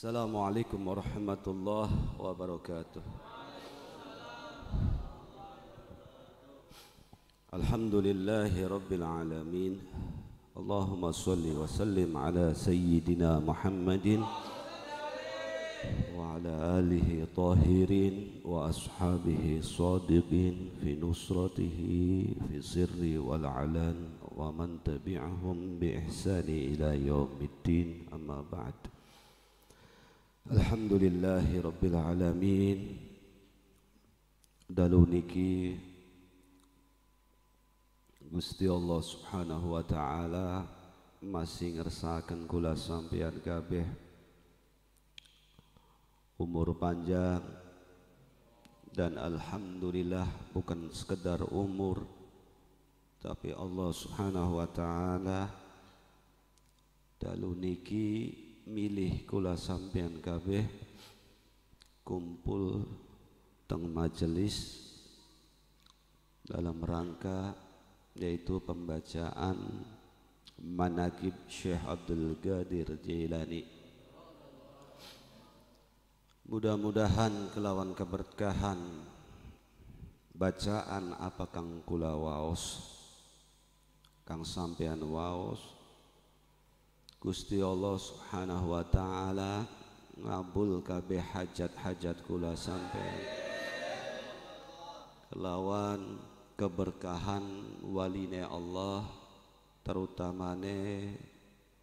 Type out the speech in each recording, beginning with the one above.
السلام عليكم ورحمة الله وبركاته الحمد لله رب العالمين اللهم صل وسلم على سيدنا محمد وعلى آله طاهرين وأصحابه صادقين في نصرته في السر والعلن ومن تبعهم بإحسان إلى يوم الدين أما بعد الحمد لله رب العالمين Gusti Allah Subhanahu wa taala masih ngersakan kula sampian kabeh umur panjang dan alhamdulillah bukan sekedar umur tapi Allah Subhanahu wa taala dalu niki milih kula sampean kabeh kumpul teng majelis dalam rangka yaitu pembacaan manakib Syekh Abdul Gadir Jailani mudah-mudahan kelawan keberkahan bacaan apa kang kula waos kang sampean waos Gusti Allah Subhanahu wa taala ngabul kabeh hajat-hajat kula sampean kelawan keberkahan waline Allah terutamane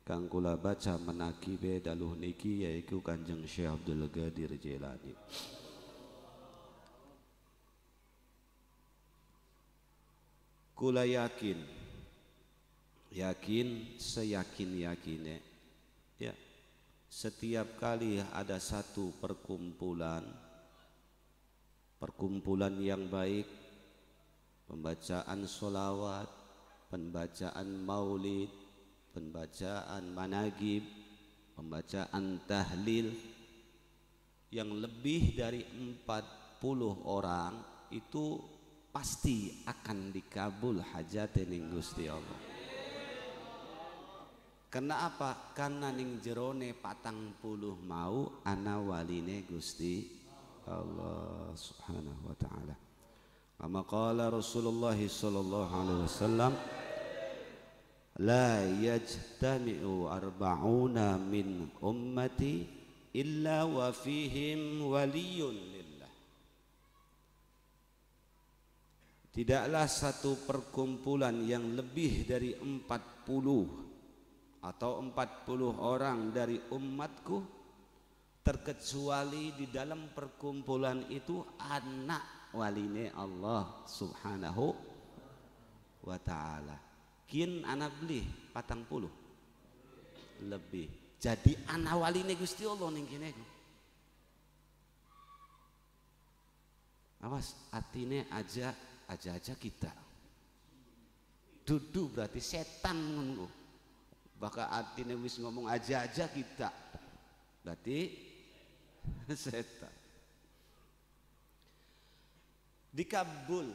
kang kula baca menakibe daluh niki yaiku Kanjeng Syekh Abdul Ghadir Jailani. Kula yakin yakin seyakin yakinnya ya setiap kali ada satu perkumpulan perkumpulan yang baik pembacaan solawat pembacaan maulid pembacaan managib pembacaan tahlil yang lebih dari 40 orang itu pasti akan dikabul hajat Gusti Allah karena apa? Karena ning jerone patang puluh mau ana waline Gusti Allah Subhanahu wa taala. Kama qala Rasulullah sallallahu alaihi wasallam La yajtami'u arba'una min ummati illa wa fihim waliyun lillah. Tidaklah satu perkumpulan yang lebih dari empat puluh atau 40 orang dari umatku terkecuali di dalam perkumpulan itu anak waline Allah subhanahu wa ta'ala kin anak beli patang puluh lebih jadi anak waline gusti Allah ini kene awas atine aja aja aja kita duduk berarti setan menunggu bahkan atine wis ngomong aja-aja kita berarti setan dikabul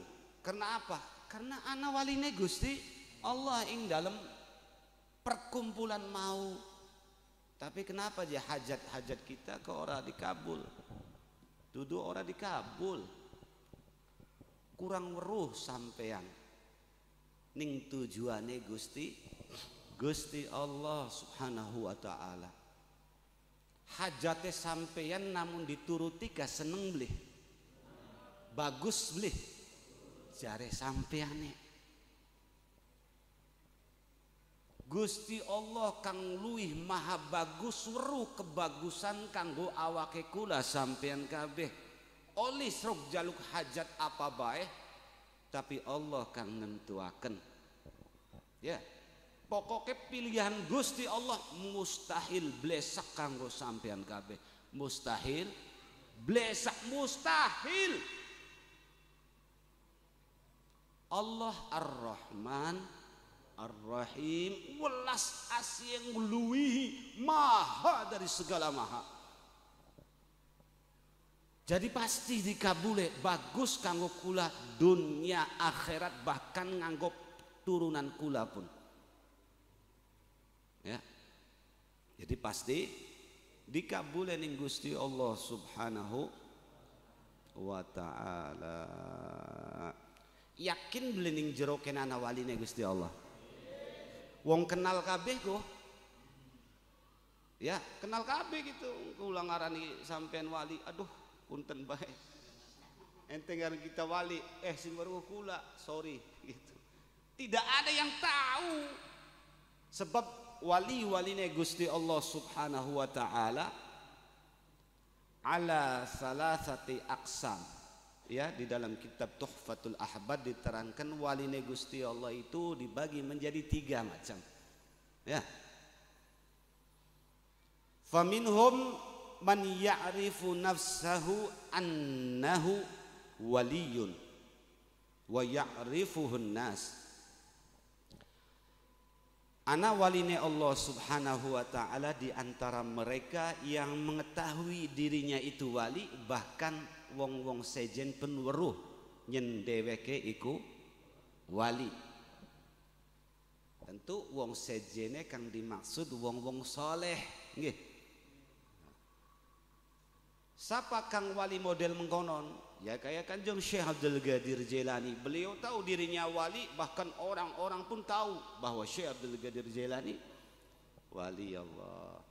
karena apa? karena ana waline Gusti Allah ing dalam perkumpulan mau tapi kenapa dia hajat-hajat kita ke orang dikabul duduk orang dikabul kurang weruh sampean ning tujuannya Gusti Gusti Allah subhanahu wa ta'ala hajate sampeyan namun dituruti gak seneng beli bagus beli jare sampeane Gusti Allah kang luih maha bagus ruh kebagusan kanggo awake kula sampeyan kabeh olis seruk jaluk hajat apa baik tapi Allah kang nentuaken ya yeah pokoknya pilihan Gusti Allah mustahil blesak kanggo sampean kabeh mustahil blesak mustahil Allah Ar-Rahman Ar-Rahim welas asih luwihi maha dari segala maha jadi pasti dikabule bagus kanggo kula dunia akhirat bahkan nganggo turunan kula pun ya jadi pasti yang Gusti Allah Subhanahu wa taala yakin belining jero kenana wali Gusti Allah wong kenal kabeh kok ya kenal kabeh gitu kula ngarani sampean wali aduh punten baik. ente ngaran kita wali eh sing weruh kula sorry gitu tidak ada yang tahu sebab wali-waline Gusti Allah Subhanahu wa taala ala salasati aksam ya di dalam kitab Tuhfatul Ahbad diterangkan waline Gusti Allah itu dibagi menjadi tiga macam ya faminhum man ya'rifu nafsahu annahu waliyun wa ya'rifuhun nas Ana waline Allah subhanahu wa ta'ala di antara mereka yang mengetahui dirinya itu wali bahkan wong-wong sejen penweruh nyen dheweke iku wali tentu wong sejene kang dimaksud wong-wong soleh nggih Siapa Kang Wali model mengkonon? Ya kayak Kanjeng Syekh Abdul Gadir Jailani. Beliau tahu dirinya wali, bahkan orang-orang pun tahu bahwa Syekh Abdul Gadir Jailani wali Allah.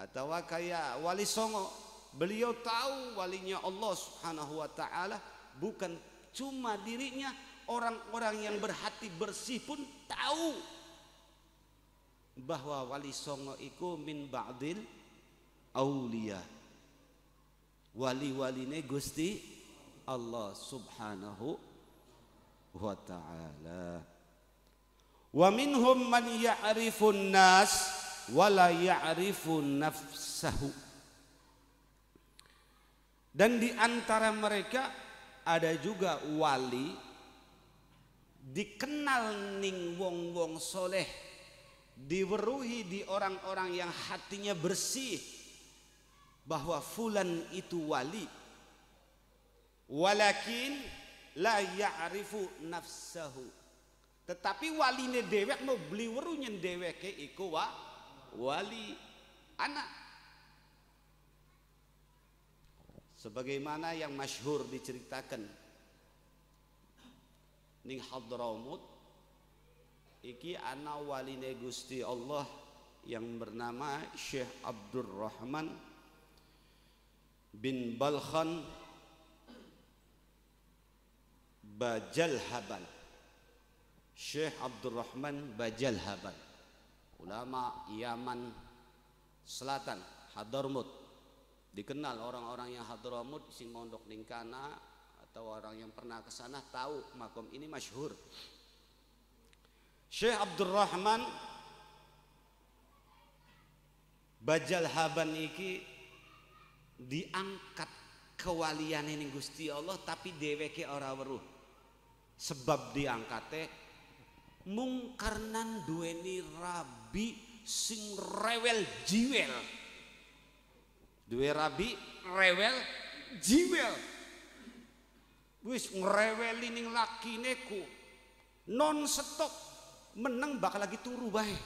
Atau kayak wali Songo, beliau tahu walinya Allah Subhanahu wa taala bukan cuma dirinya, orang-orang yang berhati bersih pun tahu bahwa wali Songo itu min ba'dil aulia wali-waline Gusti Allah Subhanahu wa taala. Wa minhum man ya'rifun nas wa la ya'rifun nafsahu. Dan di antara mereka ada juga wali dikenal ning wong-wong soleh diweruhi di orang-orang yang hatinya bersih bahwa fulan itu wali walakin la ya'rifu nafsahu tetapi waline dewek mau beli dewek deweke iku wa wali anak sebagaimana yang masyhur diceritakan ning hadramut iki ana waline Gusti Allah yang bernama Syekh Abdurrahman Rahman bin Balkhan Bajalhaban Syekh Abdurrahman Bajalhaban ulama Yaman Selatan Hadramaut dikenal orang-orang yang Hadramaut si Mondok Lingkana atau orang yang pernah ke sana tahu makom ini masyhur Syekh Abdurrahman Bajalhaban iki diangkat kewalian ini Gusti Allah tapi dheweke ora weruh sebab diangkate mung karena duweni rabi sing rewel jiwel duwe rabi rewel jiwel wis ngreweli ning lakine ku non stop meneng bakal lagi turu bae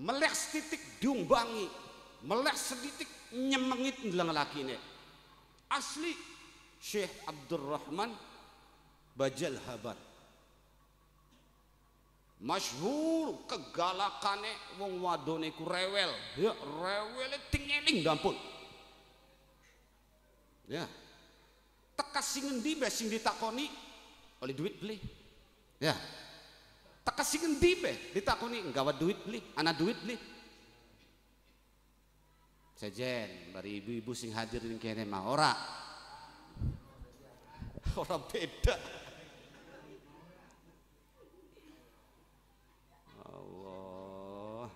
melek setitik diumbangi melek sedikit nyemengit ngelang laki ini asli Syekh Abdurrahman Bajal Habar masyhur kegalakane wong wadone ku rewel ya rewel tingeling dampun ya tekas sing endi be ditakoni oleh duit beli ya tekas sing endi be ditakoni enggak duit beli anak duit beli Sejen bari ibu-ibu sing hadir ning kene mah ora. Ora beda. Allah.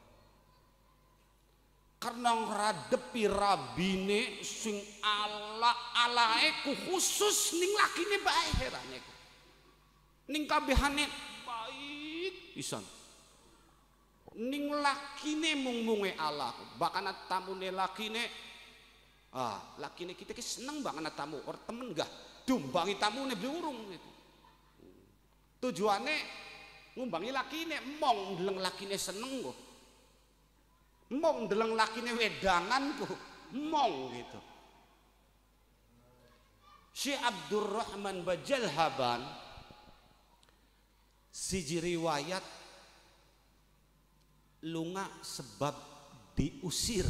Karena ngeradepi rabine sing ala alae ku khusus ning lakine bae heran Ning kabehane baik pisan ning lakine mung munge Allah bahkan tamune lakine ah lakine kita ki seneng banget tamu or temen gak? dumbangi tamune beli urung gitu. tujuannya ngumbangi lakine mong deleng lakine seneng kok mong deleng lakine wedangan kok mong gitu Syekh Abdurrahman Bajalhaban siji riwayat lunga sebab diusir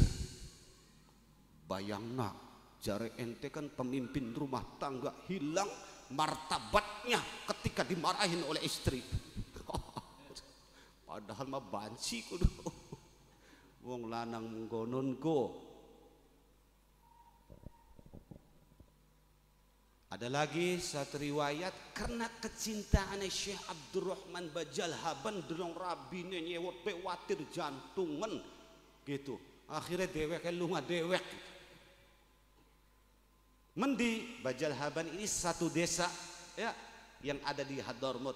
bayangna jari ente kan pemimpin rumah tangga hilang martabatnya ketika dimarahin oleh istri padahal mah banci kudu wong lanang menggononku Ada lagi satu riwayat karena kecintaan Syekh Abdurrahman Bajal Haban dorong rabine nyewot watir jantungan gitu. Akhirnya dewek lunga dewek. Mendi Bajal Haban ini satu desa ya yang ada di Hadramaut.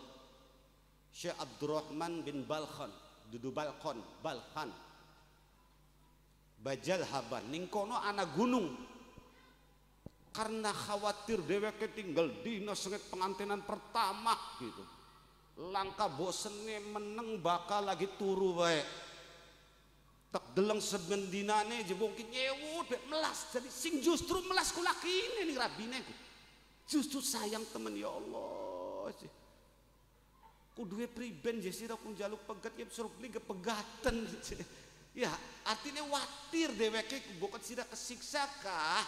Syekh Abdurrahman bin Balkhan, Dudu Balkhan, Balkhan. Bajal Haban ning kono anak gunung karena khawatir dheweke tinggal di senget pengantinan pertama gitu langkah bosennya meneng bakal lagi turu wae tak deleng sebendinane je mungkin nyewu dek melas jadi sing justru melas kulaki ini nih rabine justru sayang temen ya Allah ku priben je sira ku jaluk pegat ya suruh beli kepegatan ya artinya watir ku bukan sira kesiksa kah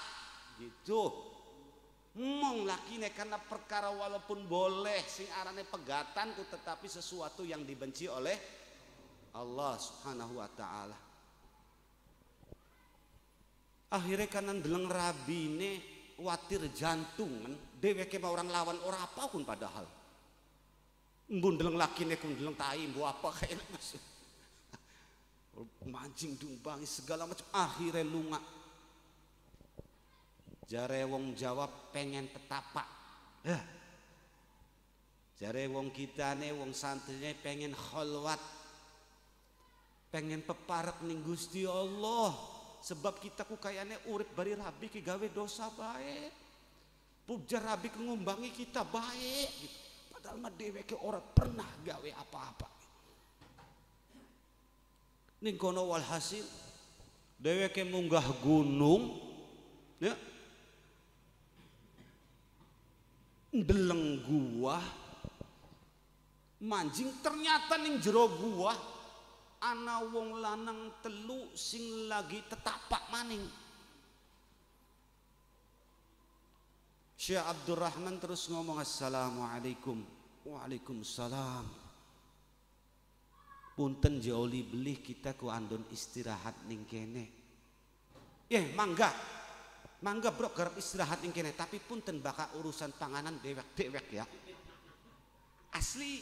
gitu mong nih karena perkara walaupun boleh sing arane ku tetapi sesuatu yang dibenci oleh Allah subhanahu wa ta'ala akhirnya kanan rabi rabine watir jantungan dewe kema orang lawan orang apapun padahal mbun deleng nih kun deleng tayi mbu apa kayak mancing dumbangi segala macam akhirnya lunga jare wong Jawa pengen petapa. eh. jare wong kitane wong santrine pengen kholwat pengen peparek ning Gusti Allah sebab kita ku kayane urip bari rabi ki gawe dosa baik pujar rabi ngumbangi kita baik gitu. padahal mah ke ora pernah gawe apa-apa ning kono walhasil dheweke munggah gunung ya ndeleng gua manjing ternyata ning jero gua ana wong lanang telu sing lagi tetapak maning Syekh Abdurrahman terus ngomong assalamualaikum waalaikumsalam punten jauh beli kita ku andon istirahat ning kene eh mangga mangga bro garap istirahat yang kene tapi ten bakal urusan panganan dewek-dewek ya asli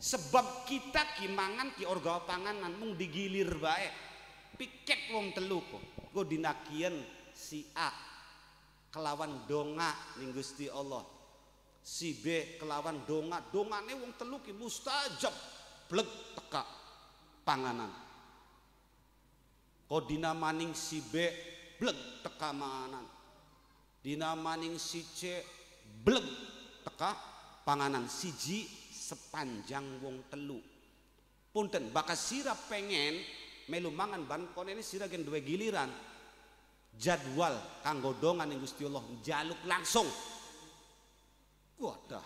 sebab kita kimangan ki orga panganan mung digilir baik piket wong telu kok go dinakian si A kelawan donga ning Allah si B kelawan donga dongane wong telu ki mustajab blek teka panganan kodina maning si B bleg teka manganan dina maning sice bleg teka panganan siji sepanjang wong telu punten bakas sira pengen melu mangan ban ini sira gen dua giliran jadwal kanggo dongan ing Gusti Allah jaluk langsung kuadah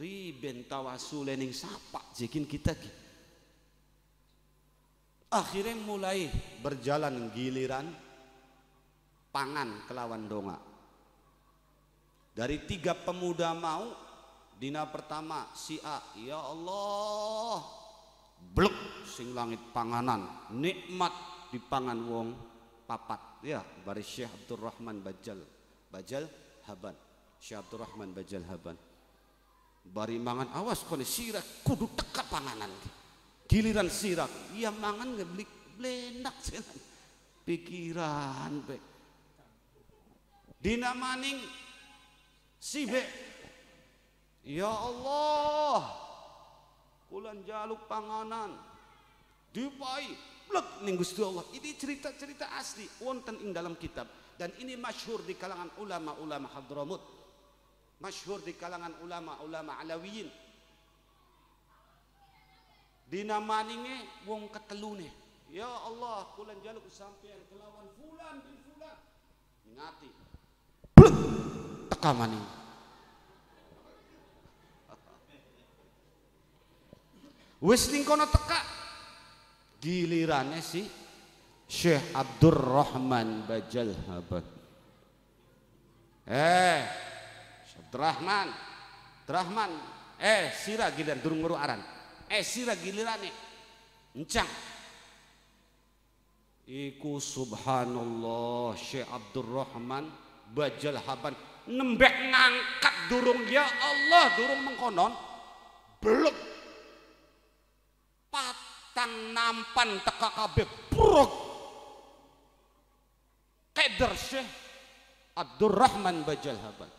riben tawasule ning sapa jekin kita akhirnya mulai berjalan giliran pangan kelawan donga dari tiga pemuda mau dina pertama si A ya Allah blek sing langit panganan nikmat pangan wong papat ya baris Syekh Abdurrahman Bajal Bajal Haban Syekh Abdurrahman Bajal Haban bari mangan awas kone sirak kudu teka panganan giliran sirak iya mangan ngeblik blendak pikiran baik dinamaning maning sibe. Ya Allah. Kulan jaluk panganan. Dipai blek ning Gusti Allah. Ini cerita-cerita asli wonten ing dalam kitab dan ini masyhur di kalangan ulama-ulama Hadramut. Masyhur di kalangan ulama-ulama Alawiyin. Dina wong ketelune. Ya Allah, kulan jaluk sampean kelawan fulan bin fulan. Ngati kamane. Wis ning kono teka gilirane si Syekh Abdurrahman Bajal Habat. Eh, Abdurrahman, Rahman, eh sira giliran durung ngeru aran. Eh sira gilirane encang. Iku subhanallah Syekh Abdurrahman Bajal Habat nembek ngangkat durung ya Allah durung mengkonon belum patang nampan teka kabeh buruk keder syekh Rahman Bajal Haban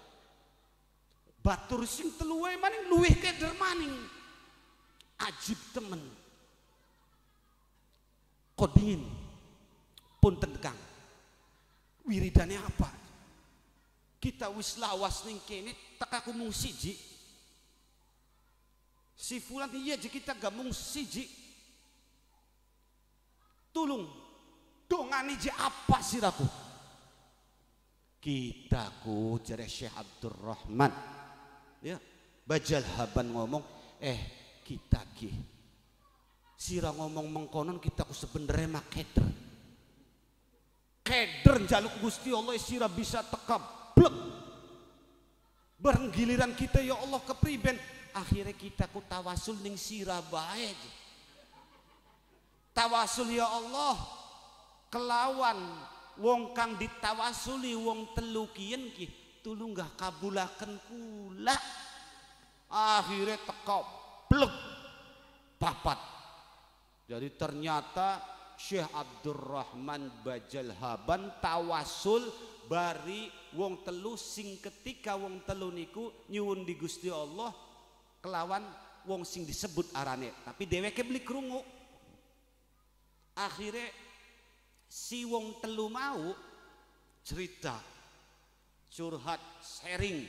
batur sing teluwe maning luwih keder maning ajib temen kodingin pun tendekang wiridane apa kita wis lawas ning kene teka kumung siji si fulan iya je kita gamung siji tulung dongani je apa sih siraku kita ku jare Syekh Abdul Rahman ya bajal haban ngomong eh kita ki sira ngomong mengkonon kita ku sebenernya mah keder keder jaluk Gusti Allah sira bisa tekap blek bareng giliran kita ya Allah kepriben akhirnya kita ku tawasul ning sira tawasul ya Allah kelawan wong kang ditawasuli wong telukien ki tulung gak kabulaken kula akhirnya teko blek papat jadi ternyata Syekh Abdurrahman Bajalhaban tawasul bari wong telu sing ketika wong telu niku nyuwun di Gusti Allah kelawan wong sing disebut arane tapi dheweke beli krungu akhirnya si wong telu mau cerita curhat sharing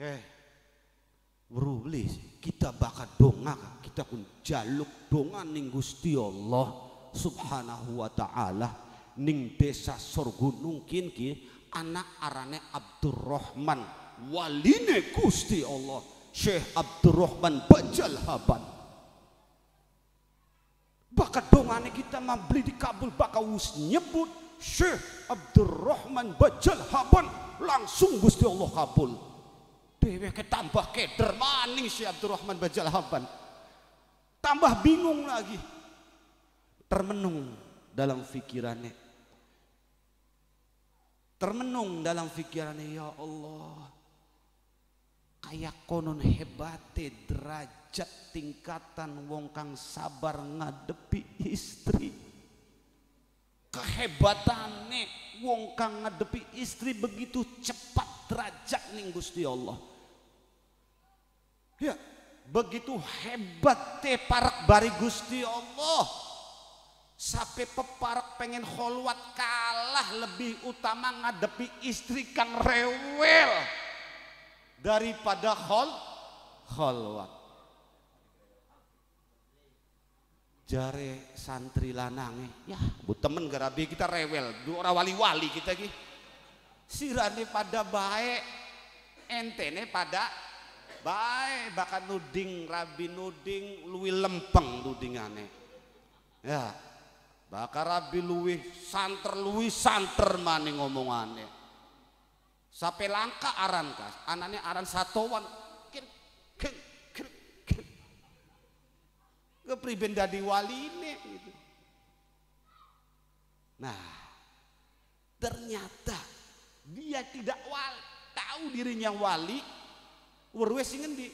eh Rulis kita bakat dongak kita pun jaluk dongan ning Gusti Allah subhanahu wa ta'ala ning desa sorgo nungkin ki anak arane Abdurrahman waline Gusti Allah Syekh Abdurrahman Bajal Haban Bakat dongane kita membeli di Kabul bakal us nyebut Syekh Abdurrahman Bajal Haban langsung Gusti Allah kabul Dewe ketambah keder maning si ya Abdurrahman Bajal Hamban. Tambah bingung lagi. Termenung dalam fikirannya Termenung dalam fikirannya ya Allah. Kayak konon hebate derajat tingkatan wong kang sabar ngadepi istri. Kehebatannya wong kang ngadepi istri begitu cepat derajat nih Gusti Allah Ya, begitu hebat teh parak bari Gusti Allah. Sampai peparak pengen holwat kalah lebih utama ngadepi istri kang rewel daripada hol holwat. Jare santri lanange, eh. ya bu temen garabi kita rewel, dua orang wali-wali kita ki. Sirane pada baik, entene pada baik bahkan nuding rabi nuding luwi lempeng nudingane ya bahkan rabi luwi santer luwi santer maning ngomongane sampai langka aran kas anaknya aran satuan kir kir kir kir kepriben dadi ini. gitu nah ternyata dia tidak wali, tahu dirinya wali Weruh sing ngendi?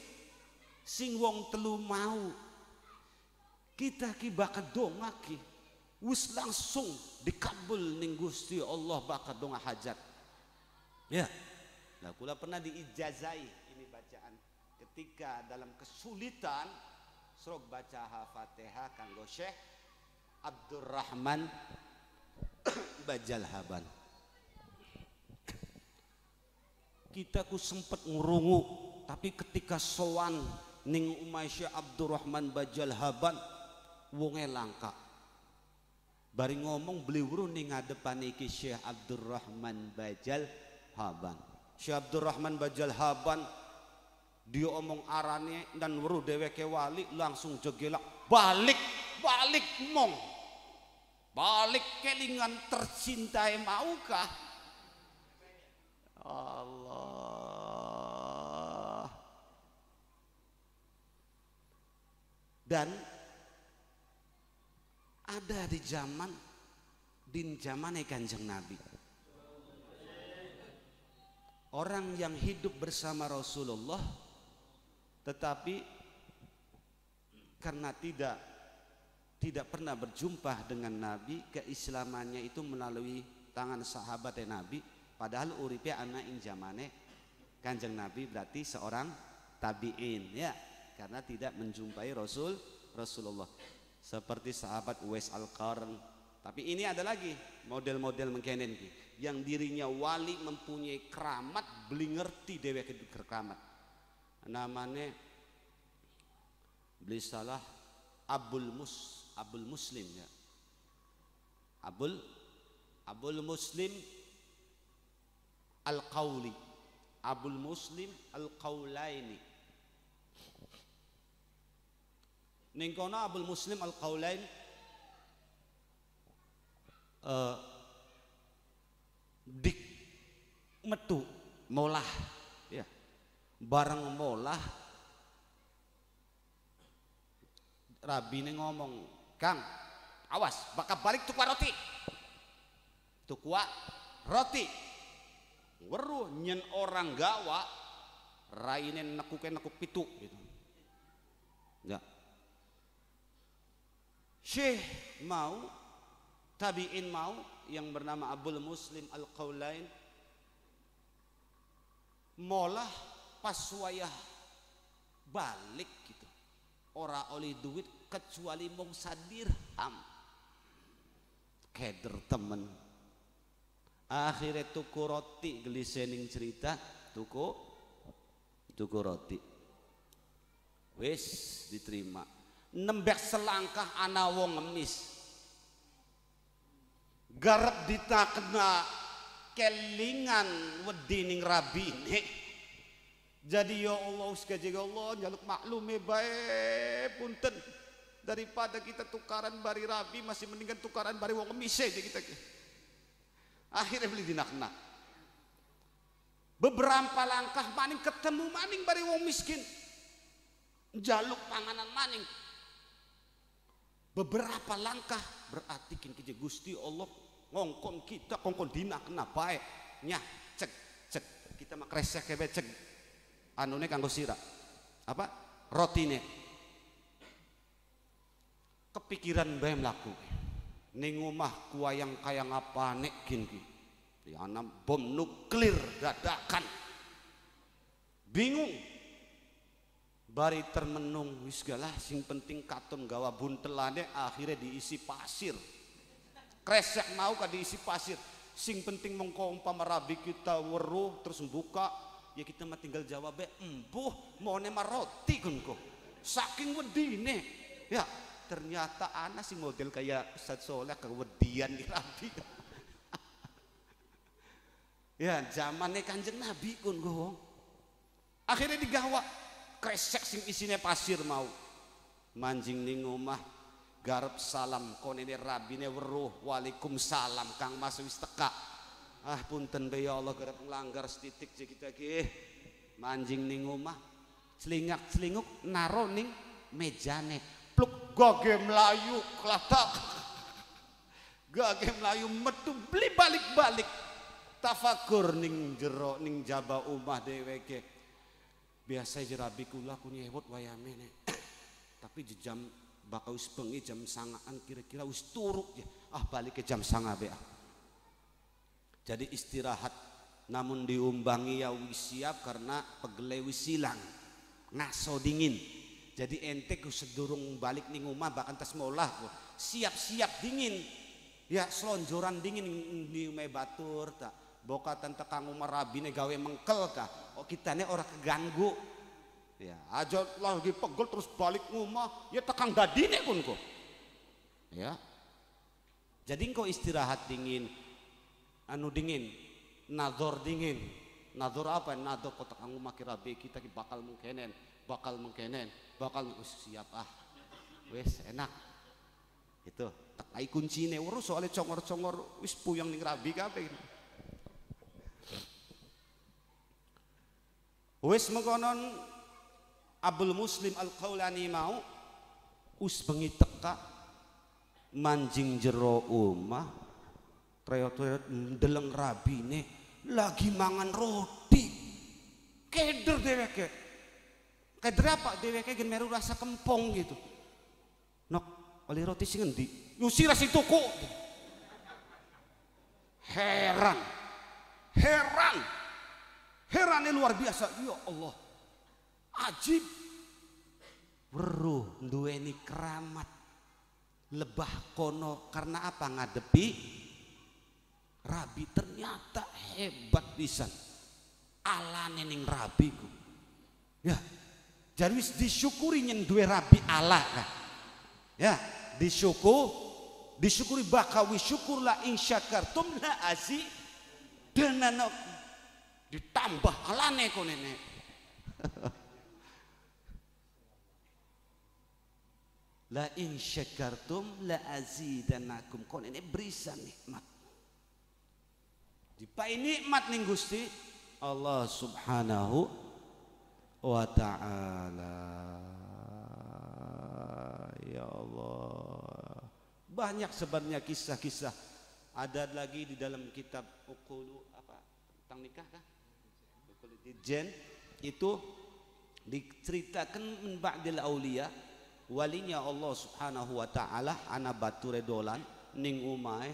Sing wong telu mau. Kita ki bakat donga ki. Wis langsung dikabul ning Gusti Allah bakat donga hajat. Ya. Nah, kula pernah diijazai ini bacaan ketika dalam kesulitan srok baca Al-Fatihah kanggo Syekh Abdurrahman Bajal Haban. Kita ku sempat ngurungu tapi ketika sowan ning umaisya Abdurrahman Bajal Haban wonge langka bari ngomong beliwuru ning ngadepane iki Syekh Abdurrahman Bajal Haban Syekh Abdurrahman Bajal Haban dia omong arane dan weru dheweke wali langsung jegelak balik balik mong balik kelingan tercintai maukah dan ada di zaman di zaman kanjeng Nabi orang yang hidup bersama Rasulullah tetapi karena tidak tidak pernah berjumpa dengan Nabi keislamannya itu melalui tangan sahabat Nabi padahal uripe anak ing zamane kanjeng Nabi berarti seorang tabiin ya karena tidak menjumpai Rasul Rasulullah seperti sahabat Uwais Al-Qarn tapi ini ada lagi model-model mengkenen yang dirinya wali mempunyai keramat beli ngerti dewek keramat namanya beli salah Abul Mus Abul Muslim ya Abul Abul Muslim Al-Qawli Abul Muslim Al-Qawlaini Ning kono Abul Muslim Al Qaulain uh, eh, dik metu molah ya. Bareng molah Rabi ini ngomong, Kang, awas, bakal balik tukwa roti. Tukwa roti. Weru nyen orang gawa, raine nekuk nekuk pitu gitu. Syekh mau tabi'in mau yang bernama Abdul Muslim Al-Qaulain molah pas balik gitu ora oli duit kecuali mong sadirham keder temen akhirnya tuku roti gelisening cerita tuku tuku roti wes diterima nembek selangkah ana wong ngemis garap ditakna kelingan wedining rabi rabine jadi ya Allah ya Allah jaluk maklume baik punten daripada kita tukaran bari rabi masih mendingan tukaran bari wong ngemis aja kita akhirnya beli dinakna beberapa langkah maning ketemu maning bari wong miskin jaluk panganan maning beberapa langkah berarti kin kita gusti Allah ngongkon kita ngongkon dina kena baik nyah cek cek kita mah kresek kebe ya, cek anune kanggo sira apa roti rotine kepikiran bayem laku ning omah kuayang kayang apa nek kin ki ya, anam bom nuklir dadakan bingung bari termenung wis galah sing penting katon gawa buntelane akhirnya diisi pasir kresek mau kan diisi pasir sing penting mengko umpama rabi kita weruh terus buka ya kita mah tinggal jawab empuh mau nema roti kunko saking wedine ya ternyata anak si model kayak Ustadz Soleh kewedian di rabi ya zamannya kanjeng nabi kun akhirnya digawa kresek sing isine pasir mau manjing ning omah garap salam konene rabine weruh salam kang mas wis teka ah punten be ya Allah garap melanggar setitik je kita ki manjing ning omah celingak celinguk naro ning mejane pluk goge melayu klatak goge melayu metu beli balik-balik tafakur ning jero ning jaba omah dheweke biasa jerabi kula kunyewot wayamene tapi di jam bakal pengi jam sangaan kira-kira us turuk ya ah balik ke jam sanga be ah. jadi istirahat namun diumbangi ya wis siap karena pegele wis silang ngaso dingin jadi ente ku sedurung balik nih rumah bahkan tas maulah siap-siap dingin ya selonjoran dingin di batur tak bokatan tekang umar rabi nih gawe mengkel kah oh kita nih orang keganggu ya aja lagi pegel terus balik rumah ya tekang dadine pun kok ya jadi engkau istirahat dingin anu dingin nador dingin nador apa nador kotak anggu maki rabi kita bakal mengkenen bakal mengkenen bakal oh, siap ah wes enak itu tak kunci nih urus soalnya congor-congor wis puyang nih rabi kabeh Wis mengkonon Abul Muslim Al-Qaulani mau us bengi teka manjing jero omah treyot deleng ndeleng rabine lagi mangan roti keder dheweke keder apa dheweke gen meru rasa kempong gitu nok oleh roti sing endi usiras si toko heran heran heran ini luar biasa. Ya Allah. Ajib. Weruh ini keramat. Lebah kono karena apa ngadepi rabi ternyata hebat pisan. Alane ning rabi ku. Ya. Jadi disyukuri nyen duwe rabi ala kan. Ya, ya. disyukur disyukuri bakawi syukurlah insyakartum la azi dan ditambah alane kok nenek la in syakartum la azidanakum kok nenek berisa nikmat dipai nikmat ning Gusti Allah subhanahu wa ta'ala ya Allah banyak sebenarnya kisah-kisah ada lagi di dalam kitab ukulu apa tentang nikah kah Ditjen itu diceritakan min ba'dil aulia walinya Allah Subhanahu wa taala ana batu redolan ning umai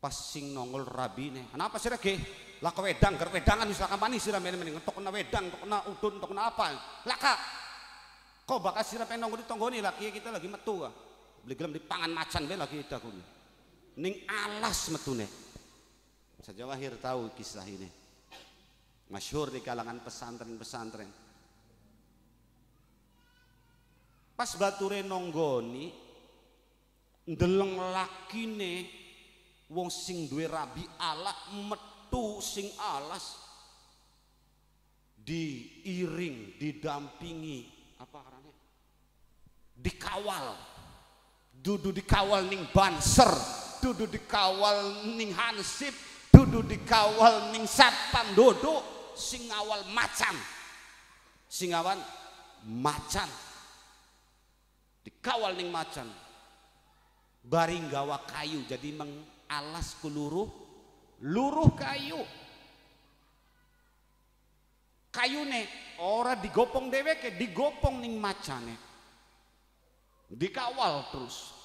pasing nongol rabi nih kenapa sih lagi laka wedang ker wedangan bisa kapan nih siram ini mending tok na wedang tok na udun tok na apa laka kok bakal siram ini nongol di tonggoni laki kita lagi metu kah beli gelam di pangan macan be lagi kuni. ning alas metune lahir tahu kisah ini masyhur di kalangan pesantren-pesantren. Pas bature nonggoni ndeleng lakine wong sing duwe rabi alak metu sing alas diiring, didampingi apa arane? Dikawal. Dudu dikawal ning banser, dudu dikawal ning hansip, dudu dikawal ning satpam duduk. Singawal macan singawan macan dikawal ning macan baring gawa kayu jadi mengalas keluruh luruh kayu kayu kayune ora digopong deweke, digopong ning macane dikawal terus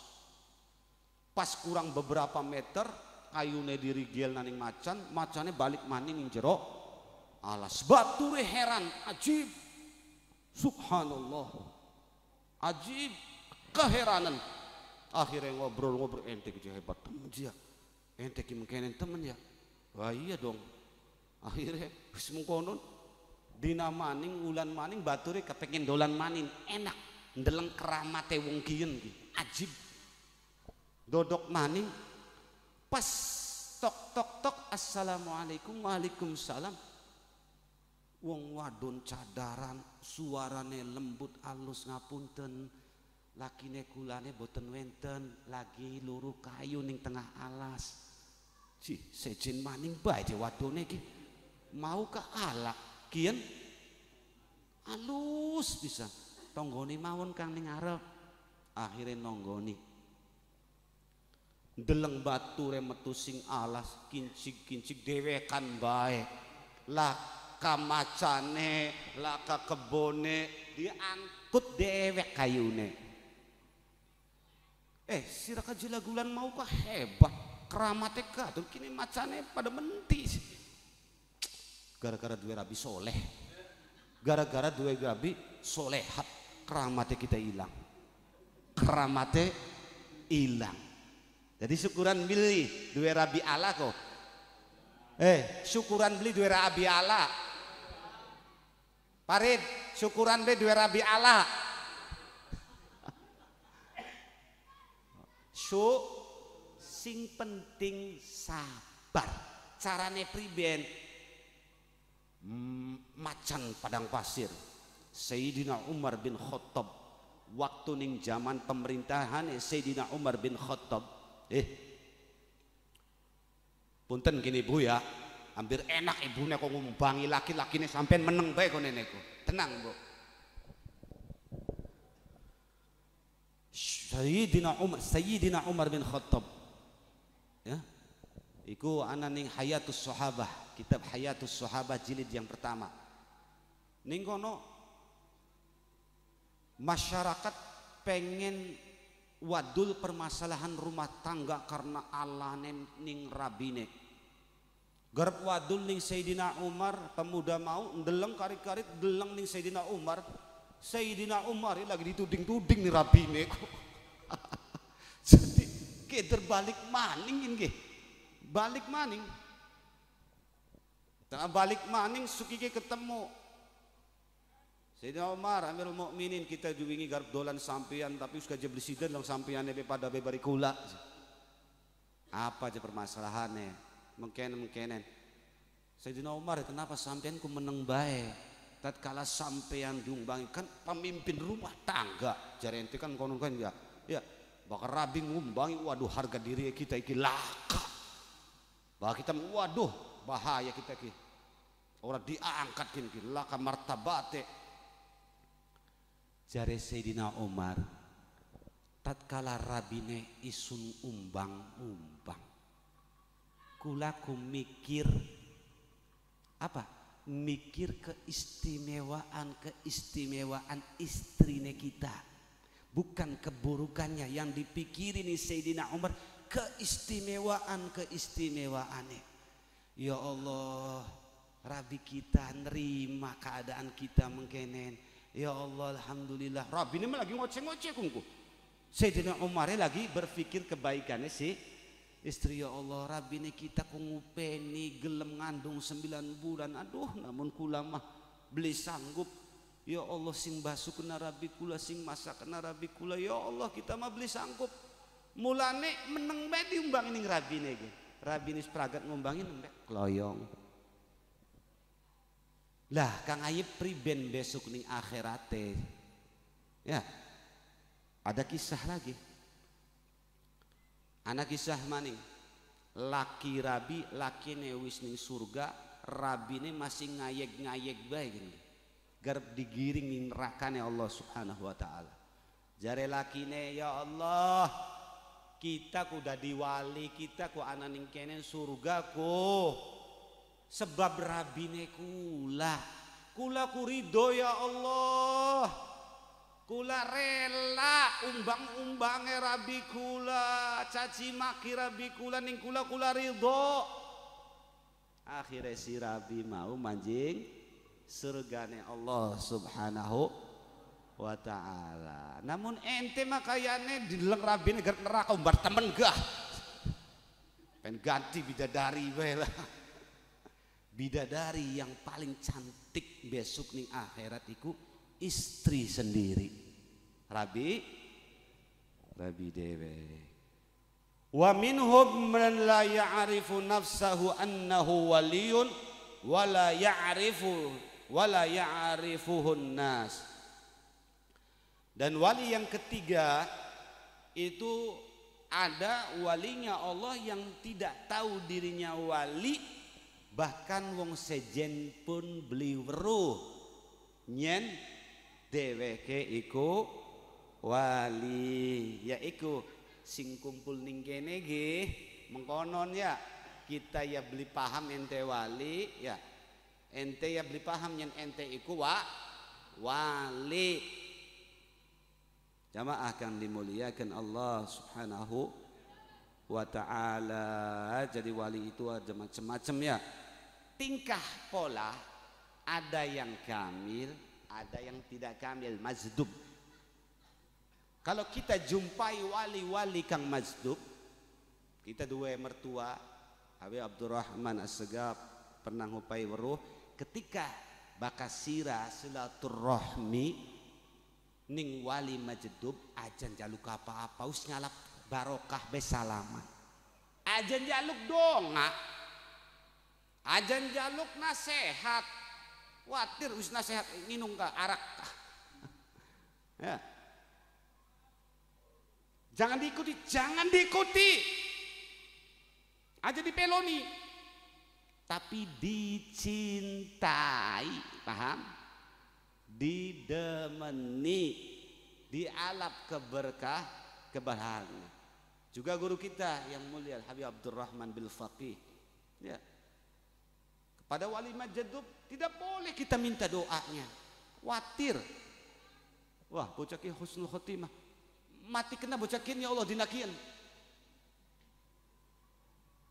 pas kurang beberapa meter kayune dirigel naning macan macane balik maning nih jero alas batu heran ajib subhanallah ajib keheranan akhirnya ngobrol-ngobrol ente gitu hebat temen dia ente kemungkinan temen ya wah iya dong akhirnya semungkonon dina maning ulan maning baturi kepengen dolan maning enak ndeleng keramate wong kian, gitu ajib dodok maning pas tok tok tok assalamualaikum waalaikumsalam wong wadon cadaran suarane lembut alus ngapunten lakine kulane boten wenten lagi luru kayu ning tengah alas si sejen maning bae de wadone mau ke alak kian alus bisa tonggoni mawon kang ning arep akhire nonggoni deleng batu remetusing sing alas kincik-kincik dewekan bae lak kamacane laka kebone diangkut dewek kayune eh jila kajilagulan mau kok hebat keramate tuh kini macane pada menti gara-gara dua rabi soleh gara-gara dua rabi solehat keramate kita hilang keramate hilang jadi syukuran beli dua rabi ala kok eh syukuran beli dua rabi ala Parit, syukuran be dua Rabi Allah. Su, sing penting sabar. Carane priben macan padang pasir. Sayyidina Umar bin Khattab waktu ning zaman pemerintahan Sayyidina Umar bin Khattab eh punten kini Bu ya hampir enak ibune kok ngumbangi laki-lakine sampai meneng baik kok nenekku tenang Bu Sayyidina Umar Sayyidina Umar bin Khattab ya iku ana ning Hayatus Sahabah kitab Hayatus Sahabah jilid yang pertama ning kono masyarakat pengen wadul permasalahan rumah tangga karena alane ning rabine Garap wadul ning Sayyidina Umar, pemuda mau ndeleng karit-karit ndeleng ning Sayyidina Umar. Sayyidina Umar ini lagi dituding-tuding nih rabine kok. Jadi keder balik maning ini Balik maning. Tengah balik maning suki ke ketemu Sayyidina Umar Amirul Mukminin kita juwingi garap dolan sampian tapi suka jeblisidan dong sampean pada bebari kula. Apa aja permasalahannya? mengkenen mengkenen Sayyidina Umar kenapa sampean ku meneng bae tatkala sampean jumbang kan pemimpin rumah tangga jare ente kan konon kan ya ya bakar rabing ngumbangi waduh harga diri kita iki laka bah kita waduh bahaya kita ki orang diangkat kini laka martabate jare Sayyidina Umar tatkala rabine isun umbang umbang kula mikir apa mikir keistimewaan keistimewaan istrine kita bukan keburukannya yang dipikirin ini Sayyidina Umar keistimewaan keistimewaannya ya Allah Rabi kita nerima keadaan kita mengkenen ya Allah Alhamdulillah Rabi ini lagi ngoceh-ngoceh kungku Sayyidina Umar lagi berpikir kebaikannya si istri ya Allah Rabbi ini kita kungupeni gelem ngandung sembilan bulan aduh namun kula mah beli sanggup ya Allah sing basuh kena Rabi kula sing masak kena Rabi kula ya Allah kita mah beli sanggup mulane meneng bae diumbang ini Rabbi ini Rabbi ini pragat nembek kloyong lah Kang Ayib priben besok nih akhirate ya ada kisah lagi anak kisah maning laki rabi laki wis ning surga rabine masih ngayek-ngayek baik ini, garap digiring ning nerakane Allah Subhanahu wa taala jare lakine ya Allah kita ku udah diwali kita ku anak ning kene surga ku sebab rabine kula kula ku ridho ya Allah Kula rela umbang-umbange rabi kula, caci maki rabi kula ning kula kula ridho. Akhire si rabi mau manjing surgane Allah Subhanahu wa ta'ala namun ente makayane dileng rabi negar neraka umbar temen gah Pen ganti bidadari bela bidadari yang paling cantik besok nih akhirat iku istri sendiri rabi rabi dewe wa minhum man la ya'rifu nafsahu annahu waliyun wa la ya'rifu wa la ya'rifuhun nas dan wali yang ketiga itu ada walinya Allah yang tidak tahu dirinya wali bahkan wong sejen pun beli weruh nyen dheweke iku wali yaiku sing kumpul ning kene nggih mengkonon ya kita ya beli paham ente wali ya ente ya beli paham yang ente iku wa wali jamaah akan dimuliakan Allah subhanahu wa ta'ala jadi wali itu ada macam-macam ya tingkah pola ada yang kamil ada yang tidak kamil mazdub kalau kita jumpai wali-wali Kang Mazdub, kita dua mertua, Habib Abdurrahman Assegaf pernah ngupai weruh, ketika bakasira silaturahmi ning wali majdub ajan jaluk apa-apa us nyalap barokah besalaman, ajan jaluk donga ajan jaluk nasehat watir us nasehat nginung ka arak ya Jangan diikuti, jangan diikuti. Aja dipeloni. Tapi dicintai, paham? Didemeni, dialap keberkah, kebahagiaan. Juga guru kita yang mulia Habib Abdurrahman bin Faqih. Ya. Kepada wali majdub tidak boleh kita minta doanya. khawatir. Wah, bocah husnul khotimah mati kena bocakin ya Allah dinakian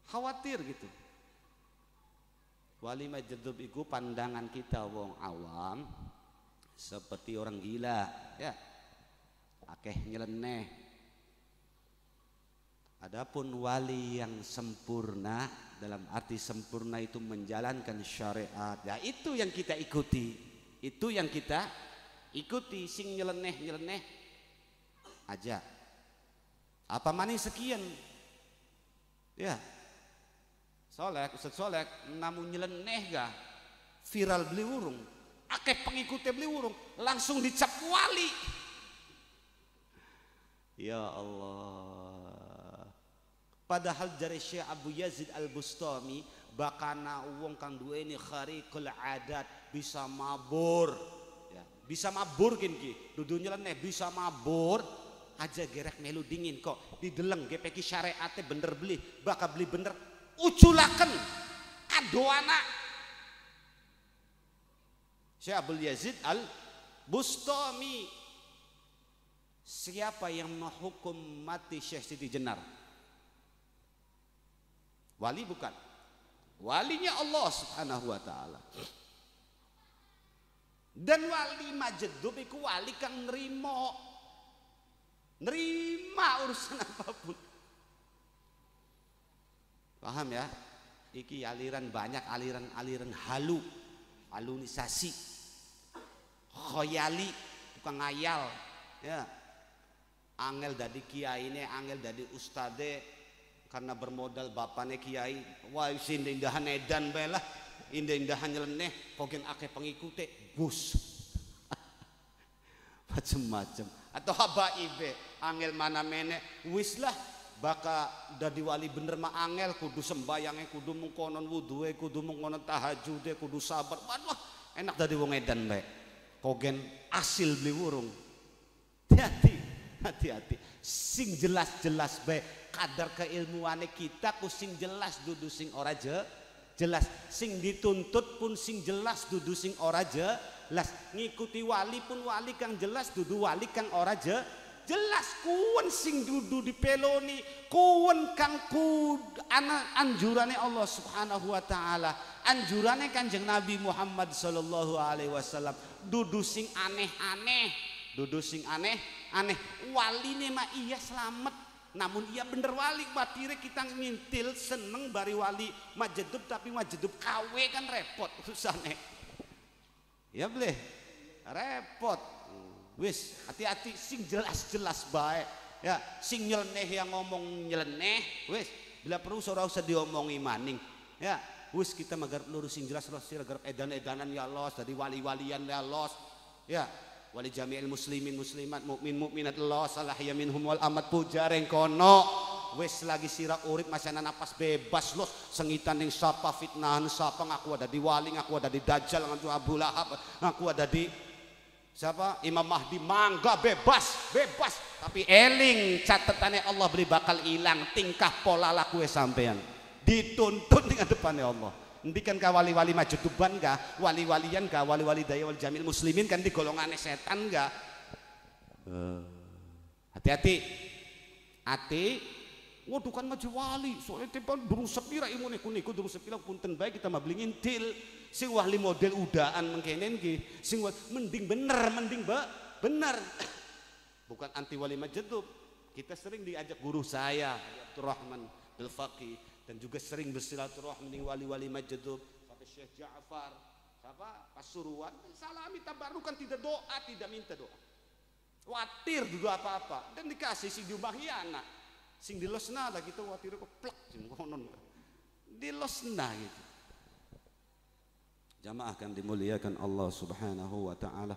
khawatir gitu wali majdub itu pandangan kita wong awam seperti orang gila ya akeh nyeleneh adapun wali yang sempurna dalam arti sempurna itu menjalankan syariat ya itu yang kita ikuti itu yang kita ikuti sing nyeleneh nyeleneh aja apa manis sekian ya solek ustadz solek namun nyeleneh ga viral beli urung akeh pengikutnya beli urung langsung dicap wali ya Allah padahal dari Syekh Abu Yazid Al-Bustami bakana uang kang dua ini hari adat bisa mabur ya, bisa mabur kin dudunya dudu bisa mabur aja gerak melu dingin kok dideleng gepeki syariat bener beli bakal beli bener uculaken kadoana Syekh Abdul Yazid Al Bustami siapa yang menghukum mati Syekh Siti Jenar wali bukan walinya Allah subhanahu wa ta'ala dan wali majedub wali kang nerimo nerima urusan apapun paham ya iki aliran banyak aliran-aliran halu halunisasi khoyali bukan ngayal ya angel dari kiai ini angel dari ustade karena bermodal bapaknya kiai wah indah indahan edan bela indah indahan nyeleneh kogen ake pengikutnya bus macem-macem atau habaibe angel mana mene wis lah baka dadi wali bener ma angel kudu sembayange kudu mengkonon wudhu, kudu mengkonon tahajud, kudu sabar waduh enak dadi wong edan bae kogen asil beli wurung hati-hati hati-hati sing jelas-jelas bae kadar keilmuane kita ku sing jelas dudu sing ora je jelas sing dituntut pun sing jelas dudu sing ora je jelas ngikuti wali pun wali kang jelas dudu wali kang ora je jelas kuwen sing dudu di peloni, kuwen kang ku anak anjurane Allah Subhanahu wa taala anjurane Kanjeng Nabi Muhammad sallallahu alaihi wasallam dudu sing aneh-aneh dudu sing aneh aneh waline mah iya selamat namun ia bener wali batire kita ngintil seneng bari wali majedup tapi majedup kawe kan repot susah nek ya boleh repot wis hati-hati sing jelas-jelas baik ya sing nyeleneh yang ngomong nyeleneh wis bila perlu seorang usah diomongi maning ya wis kita magar lurusin jelas los garap edan-edanan ya los dari wali-walian ya los ya wali jami'il muslimin muslimat mukmin mukminat los salah yaminhum wal amat pujareng kono Wes lagi sira urip masana napas bebas los sengitan yang siapa fitnah anu siapa ngaku ada di wali ngaku ada di dajjal ngaku Abu Lahab ngaku ada di siapa Imam Mahdi mangga bebas bebas tapi eling catatannya Allah beri bakal hilang tingkah pola laku sampean dituntun dengan depannya Allah Ndikan kah wali-wali majuduban kah? wali-walian kah? wali-wali daya wal jamil muslimin kan di golongan setan kah? Eh, hati-hati. Hati, -hati. Hati waduh kan ngaji wali soalnya timpang berusep pira imun niku niku berusep pira punten baik kita mah beli ngintil si wali model udahan mengkenen ki wali mending bener mending ba bener bukan anti wali majedub kita sering diajak guru saya Abdurrahman Faki dan juga sering bersilaturahmi dengan wali-wali majedub sampai Syekh Ja'far apa Pasuruan baru kan tidak doa tidak minta doa khawatir dulu apa-apa dan dikasih si jubah anak sing di losna lah gitu waktu itu keplek konon losna gitu jamaah akan dimuliakan Allah subhanahu wa ta'ala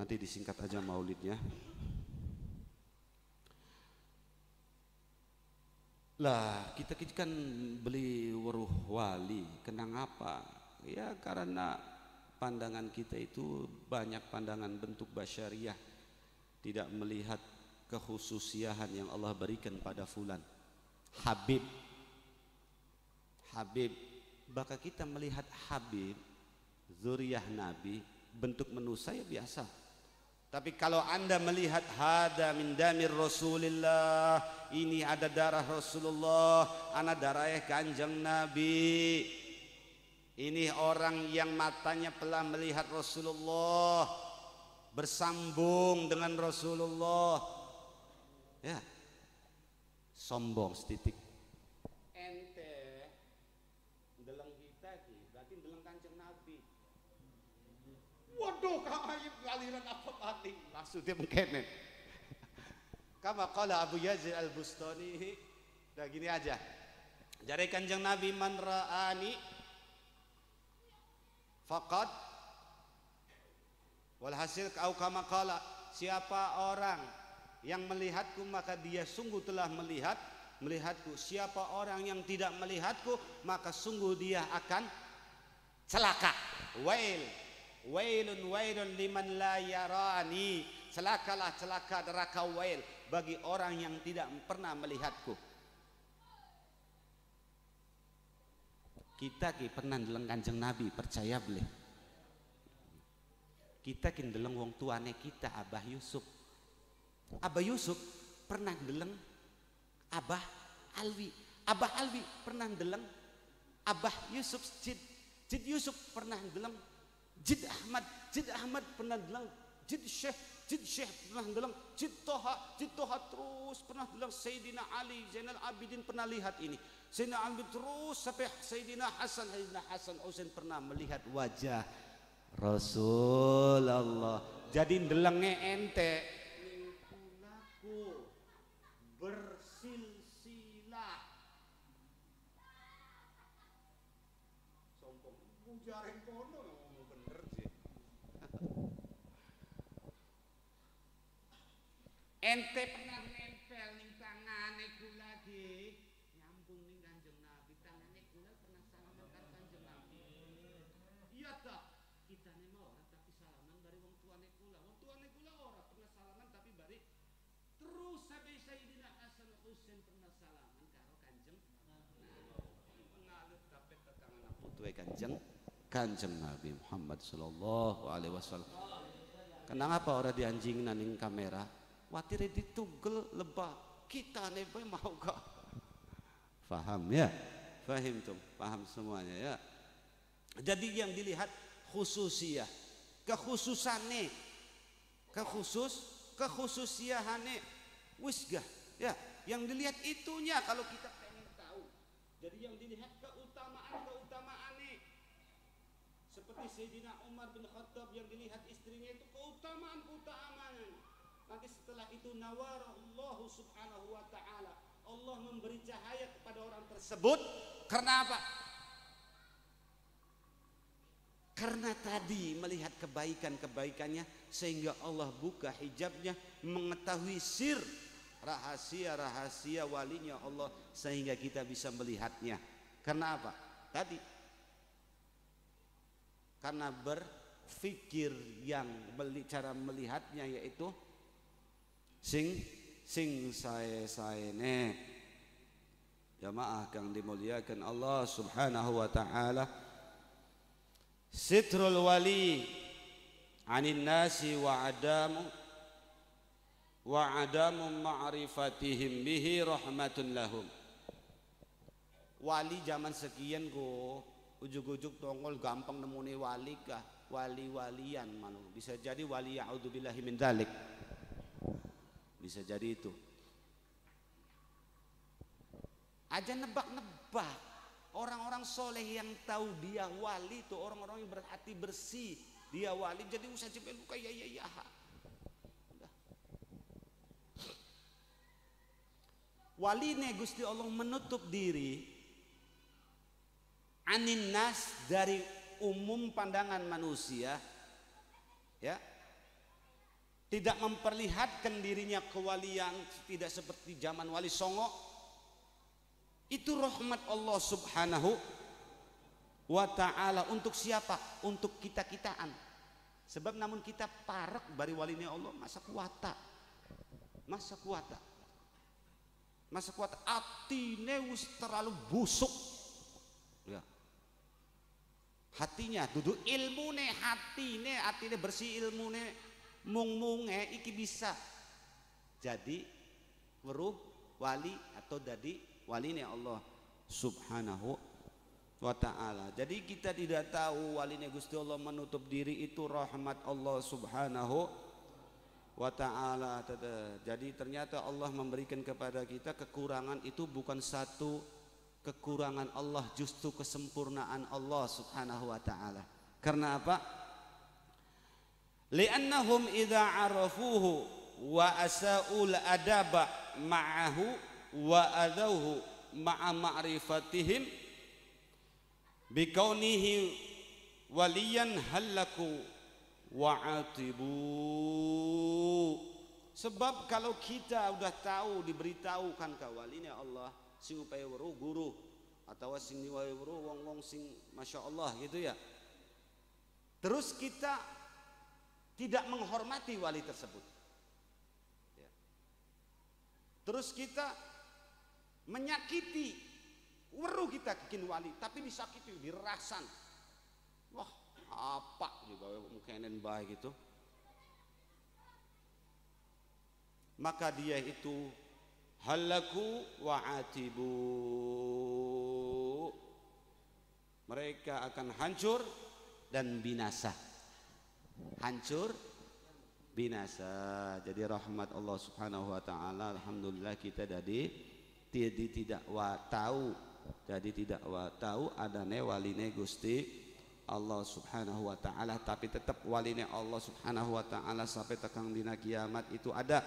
nanti disingkat aja maulidnya lah kita, kita kan beli waruh wali kenang apa ya karena pandangan kita itu banyak pandangan bentuk basyariah tidak melihat kekhususiahan yang Allah berikan pada fulan Habib Habib Bahkan kita melihat Habib zuriyah Nabi bentuk menu saya biasa tapi kalau anda melihat hada min damir Rasulillah, ini ada darah Rasulullah, anak darah kanjeng Nabi. Ini orang yang matanya telah melihat Rasulullah bersambung dengan Rasulullah ya sombong setitik ente deleng kita ki berarti deleng kanjeng nabi waduh ayib ngaliran apa mati maksudnya mengkene kama kala Abu Yazid al-Bustani dah gini aja dari kanjeng nabi man ra'ani faqad walhasil kau kama kala siapa orang yang melihatku maka dia sungguh telah melihat melihatku siapa orang yang tidak melihatku maka sungguh dia akan celaka wail wailun wailun liman la yarani celakalah celaka neraka wail bagi orang yang tidak pernah melihatku kita ki pernah dalam kanjeng nabi percaya boleh. kita ki ndeleng wong tuane kita abah yusuf Abah Yusuf pernah deleng Abah Alwi. Abah Alwi pernah deleng Abah Yusuf Jid. Jid Yusuf pernah deleng Jid Ahmad. Jid Ahmad pernah deleng Jid Syekh. Jid Syekh pernah deleng Jid Toha. Jid Toha terus pernah deleng Sayyidina Ali. Zainal Abidin pernah lihat ini. Sayyidina Ali terus sampai Sayyidina Hasan. Sayyidina Hasan Husain pernah melihat wajah Rasulullah. Jadi delengnya ente ente pernah nempel ning tangane kula lagi nyambung ning Kanjeng Nabi tangane kula pernah salaman karo Kanjeng Nabi iya toh Kita mah ora tapi salaman dari wong tuane kula wong tuane kula ora pernah salaman tapi bari terus sampai sayidina Hasan Husain pernah salaman karo Kanjeng Nabi pengalut tapi tetangan putue Kanjeng Kanjeng Nabi Muhammad sallallahu alaihi wasallam Kenapa ora dianjing naning kamera? watire ditugel lebah kita nih mau gak faham ya fahim tuh paham semuanya ya jadi yang dilihat kekhususan kekhususane kekhusus kekhususiyahane wisga. ya yang dilihat itunya kalau kita pengen tahu jadi yang dilihat keutamaan keutamaan keutamaannya seperti Sayyidina Umar bin Khattab yang dilihat istrinya itu keutamaan keutamaan maka setelah itu Allah subhanahu wa ta'ala. Allah memberi cahaya kepada orang tersebut. Karena apa? Karena tadi melihat kebaikan-kebaikannya sehingga Allah buka hijabnya mengetahui sir rahasia-rahasia walinya Allah sehingga kita bisa melihatnya. Karena apa? Tadi karena berfikir yang cara melihatnya yaitu sing sing sae ne, jamaah kang dimuliakan Allah Subhanahu wa taala sitrul wali anin nasi wa adamu wa adamu ma'rifatihim bihi rahmatun lahum wali zaman sekian kok ujug ujug tongol gampang nemune wali kah wali-walian manu bisa jadi wali ya'udzubillahi min dalik. Bisa jadi itu. Aja nebak-nebak. Orang-orang soleh yang tahu dia wali itu orang-orang yang berhati bersih. Dia wali jadi usah jepel buka ya ya ya. Wali ne Gusti Allah menutup diri anin nas dari umum pandangan manusia ya tidak memperlihatkan dirinya kewalian tidak seperti zaman wali songo itu rahmat Allah subhanahu wa ta'ala untuk siapa? untuk kita-kitaan sebab namun kita parek bari walinya Allah masa kuata masa kuata masa kuata hati neus terlalu busuk ya hatinya duduk ilmu ilmune hatine ne bersih ilmu ilmune mung-munge iki bisa jadi weruh wali atau jadi wali walinya Allah subhanahu wa ta'ala jadi kita tidak tahu wali walinya Gusti Allah menutup diri itu rahmat Allah subhanahu wa ta'ala jadi ternyata Allah memberikan kepada kita kekurangan itu bukan satu kekurangan Allah justru kesempurnaan Allah subhanahu wa ta'ala karena apa? li'annahum إذا arafuhu wa asaul adaba ma'ahu wa معرفتهم ma'a ma'rifatihim bikaunihi waliyan halaku wa atibu sebab kalau kita udah tahu diberitahukan ka ini Allah sing upaya weruh guru atau sing niwaya weruh wong-wong sing Masya Allah gitu ya terus kita tidak menghormati wali tersebut. Ya. Terus kita menyakiti weruh kita bikin wali, tapi disakiti dirasan. Wah, apa juga mukenen baik itu. Maka dia itu halaku wa atibu. Mereka akan hancur dan binasa hancur binasa jadi rahmat Allah subhanahu wa ta'ala Alhamdulillah kita tadi tidak tidak tahu jadi tidak wa tahu adane waline gusti Allah subhanahu wa ta'ala tapi tetap waline Allah subhanahu wa ta'ala sampai tekang dina kiamat itu ada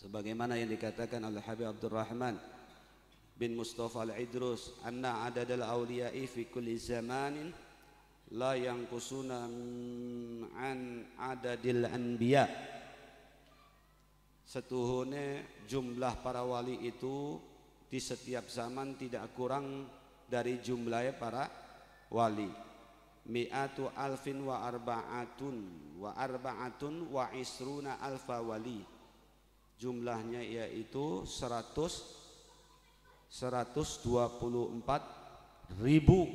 sebagaimana yang dikatakan oleh Habib Abdurrahman bin Mustafa al-Idrus anna adadal awliya'i fi kulli zamanin la yang kusuna an adadil anbiya setuhune jumlah para wali itu di setiap zaman tidak kurang dari jumlahnya para wali mi'atu alfin wa arba'atun wa arba'atun wa isruna alfa wali jumlahnya yaitu 100 124 ribu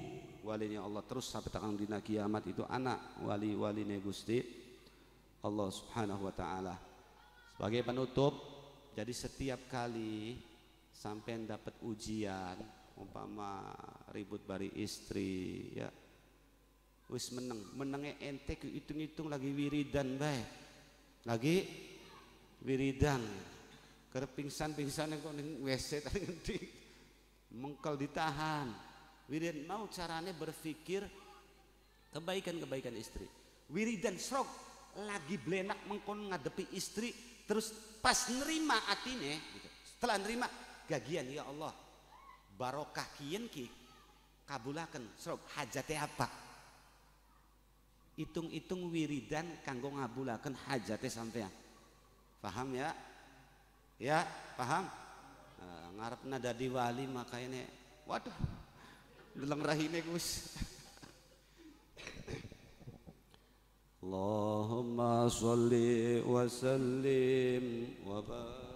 walinya Allah terus sampai tangan dina kiamat itu anak wali wali negusti Allah Subhanahu wa taala. Sebagai penutup, jadi setiap kali sampai dapat ujian, umpama ribut bari istri ya. Wis meneng, entek ente hitung-hitung lagi wiridan baik. Lagi wiridan. Kerpingsan pingsan yang kok neng WC tadi Mengkel ditahan wirid mau caranya berpikir kebaikan-kebaikan istri. Wiridan srok lagi belenak mengkon ngadepi istri terus pas nerima atine gitu. Setelah nerima gagian ya Allah barokah kian ki kabulakan srok hajatnya apa hitung-hitung wiridan kanggo ngabulakan hajate sampean paham ya ya paham uh, eh, ngarep nada wali makanya waduh Deleng rahine Gus. Allahumma salli wa sallim wa barik